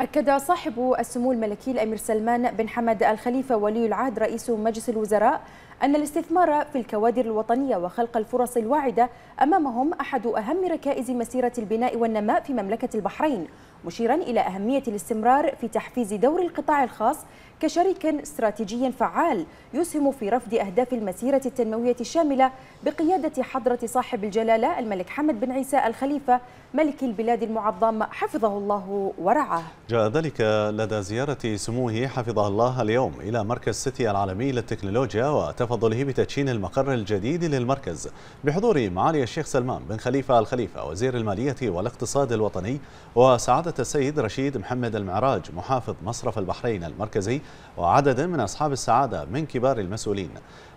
أكد صاحب السمو الملكي الأمير سلمان بن حمد الخليفة ولي العهد رئيس مجلس الوزراء أن الاستثمار في الكوادر الوطنية وخلق الفرص الواعدة أمامهم أحد أهم ركائز مسيرة البناء والنماء في مملكة البحرين مشيرا إلى أهمية الاستمرار في تحفيز دور القطاع الخاص كشريك استراتيجي فعال يسهم في رفض أهداف المسيرة التنموية الشاملة بقيادة حضرة صاحب الجلالة الملك حمد بن عيسى الخليفة ملك البلاد المعظم حفظه الله ورعاه جاء ذلك لدى زيارة سموه حفظه الله اليوم إلى مركز سيتي العالمي للتكنولوجيا وتفضل تفضله بتدشين المقر الجديد للمركز بحضور معالي الشيخ سلمان بن خليفة الخليفة وزير المالية والاقتصاد الوطني وسعادة السيد رشيد محمد المعراج محافظ مصرف البحرين المركزي وعدد من أصحاب السعادة من كبار المسؤولين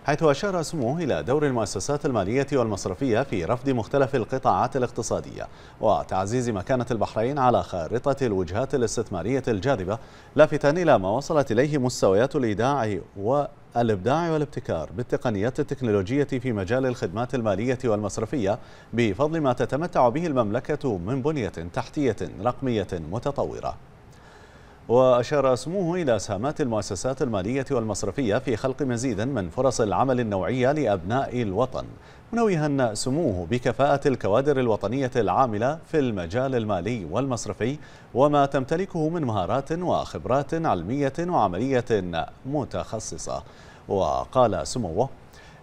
حيث أشار سموه إلى دور المؤسسات المالية والمصرفية في رفض مختلف القطاعات الاقتصادية وتعزيز مكانة البحرين على خارطة الوجهات الاستثمارية الجاذبة لافتا إلى ما وصلت إليه مستويات الإيداع و الإبداع والابتكار بالتقنيات التكنولوجية في مجال الخدمات المالية والمصرفية بفضل ما تتمتع به المملكة من بنية تحتية رقمية متطورة وأشار سموه إلى أسهامات المؤسسات المالية والمصرفية في خلق مزيد من فرص العمل النوعية لأبناء الوطن منوها سموه بكفاءة الكوادر الوطنية العاملة في المجال المالي والمصرفي وما تمتلكه من مهارات وخبرات علمية وعملية متخصصة وقال سموه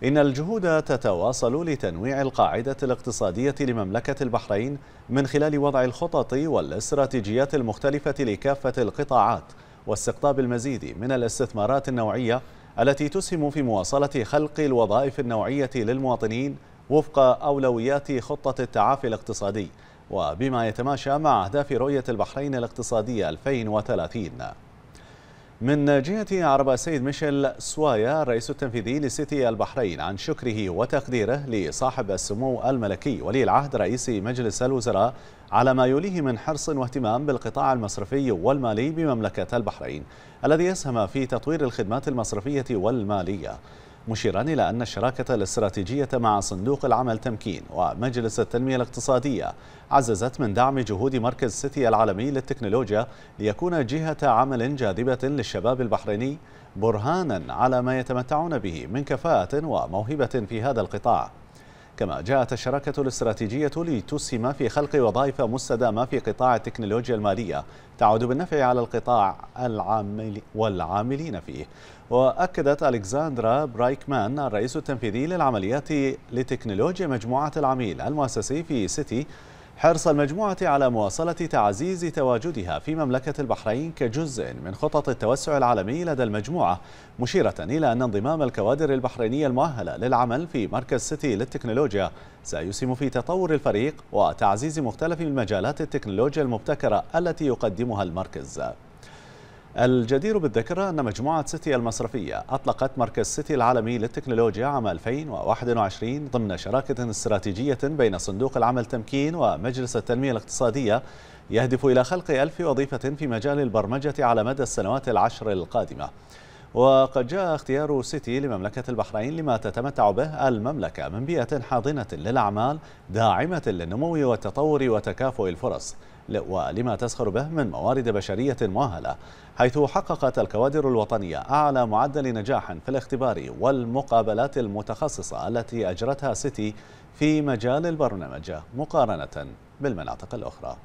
إن الجهود تتواصل لتنويع القاعدة الاقتصادية لمملكة البحرين من خلال وضع الخطط والاستراتيجيات المختلفة لكافة القطاعات واستقطاب المزيد من الاستثمارات النوعية التي تسهم في مواصلة خلق الوظائف النوعية للمواطنين وفق أولويات خطة التعافي الاقتصادي وبما يتماشى مع أهداف رؤية البحرين الاقتصادية 2030 من جهة عرب السيد ميشيل سوايا الرئيس التنفيذي لسيتي البحرين عن شكره وتقديره لصاحب السمو الملكي ولي العهد رئيس مجلس الوزراء على ما يوليه من حرص واهتمام بالقطاع المصرفي والمالي بمملكة البحرين الذي يسهم في تطوير الخدمات المصرفية والمالية مشيرا إلى أن الشراكة الاستراتيجية مع صندوق العمل تمكين ومجلس التنمية الاقتصادية عززت من دعم جهود مركز سيتي العالمي للتكنولوجيا ليكون جهة عمل جاذبة للشباب البحريني برهانا على ما يتمتعون به من كفاءة وموهبة في هذا القطاع كما جاءت الشراكة الاستراتيجية لتسهم في خلق وظائف مستدامة في قطاع التكنولوجيا المالية تعود بالنفع على القطاع العامل والعاملين فيه وأكدت ألكساندرا برايكمان الرئيس التنفيذي للعمليات لتكنولوجيا مجموعة العميل المؤسسي في سيتي حرص المجموعة على مواصلة تعزيز تواجدها في مملكة البحرين كجزء من خطط التوسع العالمي لدى المجموعة مشيرة إلى أن انضمام الكوادر البحرينية المؤهلة للعمل في مركز سيتي للتكنولوجيا سيسهم في تطور الفريق وتعزيز مختلف المجالات التكنولوجيا المبتكرة التي يقدمها المركز الجدير بالذكر أن مجموعة سيتي المصرفية أطلقت مركز سيتي العالمي للتكنولوجيا عام 2021 ضمن شراكة استراتيجية بين صندوق العمل تمكين ومجلس التنمية الاقتصادية يهدف إلى خلق ألف وظيفة في مجال البرمجة على مدى السنوات العشر القادمة وقد جاء اختيار سيتي لمملكة البحرين لما تتمتع به المملكة من بيئة حاضنة للأعمال داعمة للنمو والتطور وتكافؤ الفرص ولما تسخر به من موارد بشرية مؤهلة حيث حققت الكوادر الوطنية أعلى معدل نجاح في الاختبار والمقابلات المتخصصة التي أجرتها سيتي في مجال البرنامج مقارنة بالمناطق الأخرى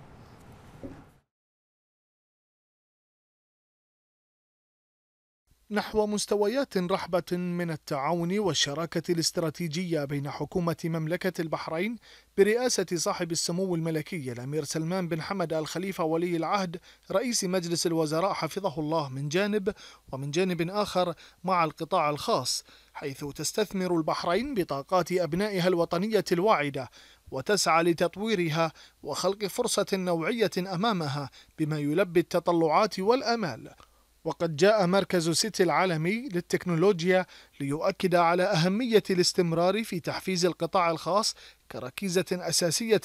نحو مستويات رحبة من التعاون والشراكة الاستراتيجية بين حكومة مملكة البحرين برئاسة صاحب السمو الملكي الأمير سلمان بن حمد الخليفة ولي العهد رئيس مجلس الوزراء حفظه الله من جانب ومن جانب آخر مع القطاع الخاص حيث تستثمر البحرين بطاقات أبنائها الوطنية الواعدة وتسعى لتطويرها وخلق فرصة نوعية أمامها بما يلبي التطلعات والآمال وقد جاء مركز سيتي العالمي للتكنولوجيا ليؤكد على أهمية الاستمرار في تحفيز القطاع الخاص كركيزة أساسية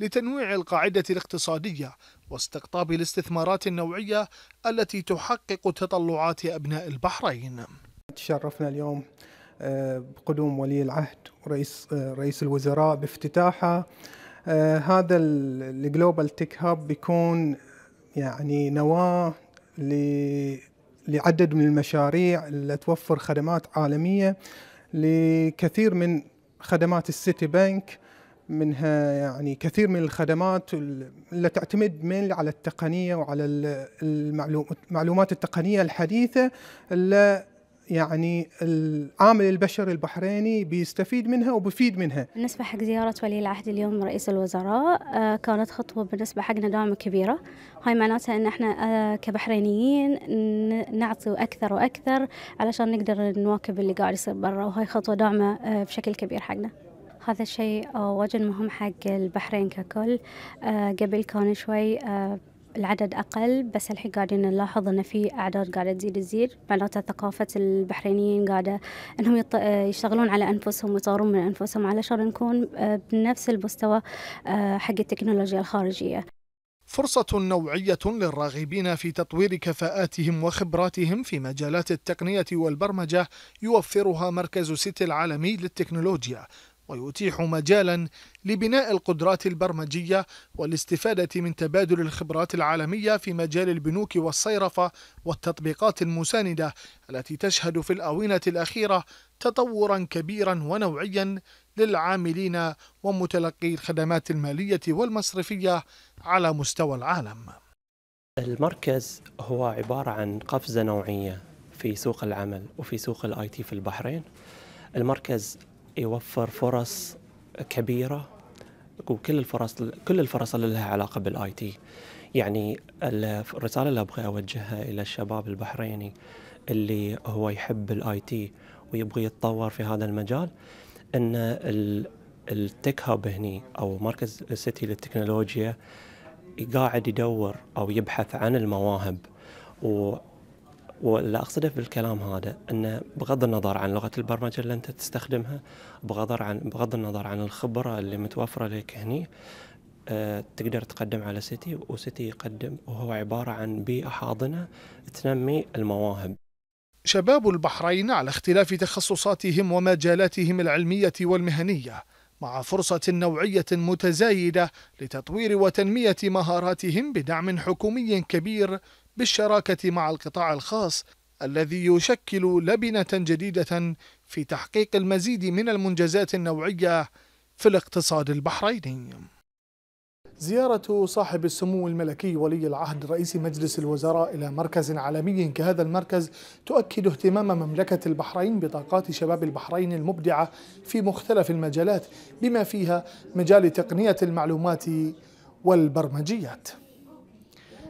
لتنويع القاعدة الاقتصادية واستقطاب الاستثمارات النوعية التي تحقق تطلعات أبناء البحرين تشرفنا اليوم بقدوم آه، ولي العهد ورئيس آه، رئيس الوزراء بافتتاحه آه، هذا الجلوبال تيك هاب بيكون يعني نواه لعدد من المشاريع اللي توفر خدمات عالميه لكثير من خدمات السيتي بنك منها يعني كثير من الخدمات اللي تعتمد من على التقنيه وعلى المعلومات التقنيه الحديثه اللي يعني العامل البشري البحريني بيستفيد منها وبيفيد منها بالنسبة حق زيارة ولي العهد اليوم رئيس الوزراء آه، كانت خطوة بالنسبة حقنا دائما كبيرة هاي معناتها ان احنا آه، كبحرينيين نعطي اكثر واكثر علشان نقدر نواكب اللي قاعد يصير برا وهاي خطوة داعمة آه، بشكل كبير حقنا هذا الشيء واجد مهم حق البحرين ككل قبل كان شوي العدد أقل بس الحين قاعدين نلاحظ إن في أعداد قاعدة تزيد تزيد معناتها ثقافة البحرينيين قاعدة إنهم يط... يشتغلون على أنفسهم ويطورون من أنفسهم علشان نكون آه، بنفس المستوى آه، حق التكنولوجيا الخارجية فرصة نوعية للراغبين في تطوير كفاءاتهم وخبراتهم في مجالات التقنية والبرمجة يوفرها مركز سيتي العالمي للتكنولوجيا ويتيح مجالا لبناء القدرات البرمجية والاستفادة من تبادل الخبرات العالمية في مجال البنوك والصيرفة والتطبيقات المساندة التي تشهد في الآونة الأخيرة تطورا كبيرا ونوعيا للعاملين ومتلقي الخدمات المالية والمصرفية على مستوى العالم. المركز هو عبارة عن قفزة نوعية في سوق العمل وفي سوق الاي تي في البحرين. المركز يوفر فرص كبيرة وكل الفرص كل الفرص اللي لها علاقة بالاي تي يعني الرسالة اللي أبغى أوجهها إلى الشباب البحريني اللي هو يحب الاي تي ويبغى يتطور في هذا المجال ان التك هاب هني او مركز سيتي للتكنولوجيا قاعد يدور او يبحث عن المواهب و واللي اقصده بالكلام هذا انه بغض النظر عن لغه البرمجه اللي انت تستخدمها بغض عن بغض النظر عن الخبره اللي متوفره لك هني أه تقدر تقدم على سيتي وسيتي يقدم وهو عباره عن بيئه حاضنه تنمي المواهب شباب البحرين على اختلاف تخصصاتهم ومجالاتهم العلميه والمهنيه مع فرصة نوعية متزايدة لتطوير وتنمية مهاراتهم بدعم حكومي كبير بالشراكة مع القطاع الخاص الذي يشكل لبنة جديدة في تحقيق المزيد من المنجزات النوعية في الاقتصاد البحريني زيارة صاحب السمو الملكي ولي العهد رئيس مجلس الوزراء إلى مركز عالمي كهذا المركز تؤكد اهتمام مملكة البحرين بطاقات شباب البحرين المبدعة في مختلف المجالات بما فيها مجال تقنية المعلومات والبرمجيات